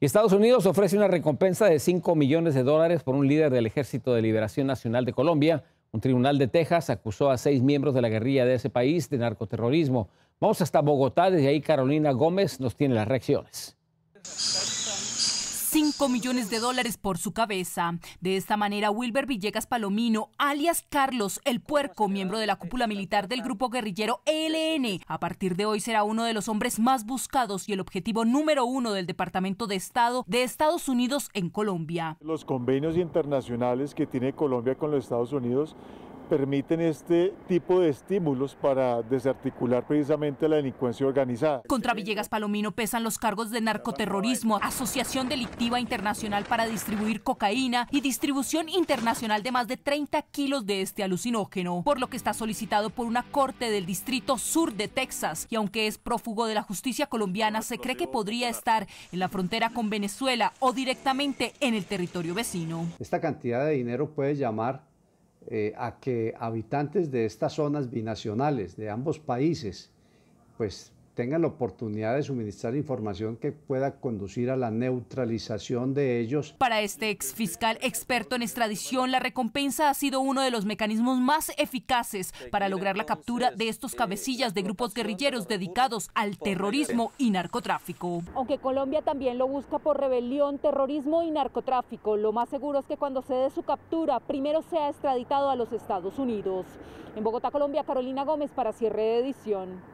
Y Estados Unidos ofrece una recompensa de 5 millones de dólares por un líder del Ejército de Liberación Nacional de Colombia. Un tribunal de Texas acusó a seis miembros de la guerrilla de ese país de narcoterrorismo. Vamos hasta Bogotá, desde ahí Carolina Gómez nos tiene las reacciones. 5 millones de dólares por su cabeza. De esta manera, Wilber Villegas Palomino, alias Carlos el Puerco, miembro de la cúpula militar del grupo guerrillero ELN, a partir de hoy será uno de los hombres más buscados y el objetivo número uno del Departamento de Estado de Estados Unidos en Colombia. Los convenios internacionales que tiene Colombia con los Estados Unidos permiten este tipo de estímulos para desarticular precisamente la delincuencia organizada. Contra Villegas Palomino pesan los cargos de narcoterrorismo, asociación delictiva internacional para distribuir cocaína y distribución internacional de más de 30 kilos de este alucinógeno, por lo que está solicitado por una corte del Distrito Sur de Texas y aunque es prófugo de la justicia colombiana, se cree que podría estar en la frontera con Venezuela o directamente en el territorio vecino. Esta cantidad de dinero puede llamar eh, a que habitantes de estas zonas binacionales de ambos países pues tengan la oportunidad de suministrar información que pueda conducir a la neutralización de ellos. Para este ex fiscal experto en extradición, la recompensa ha sido uno de los mecanismos más eficaces para lograr la captura de estos cabecillas de grupos guerrilleros dedicados al terrorismo y narcotráfico. Aunque Colombia también lo busca por rebelión, terrorismo y narcotráfico, lo más seguro es que cuando se dé su captura, primero sea extraditado a los Estados Unidos. En Bogotá, Colombia, Carolina Gómez para cierre de edición.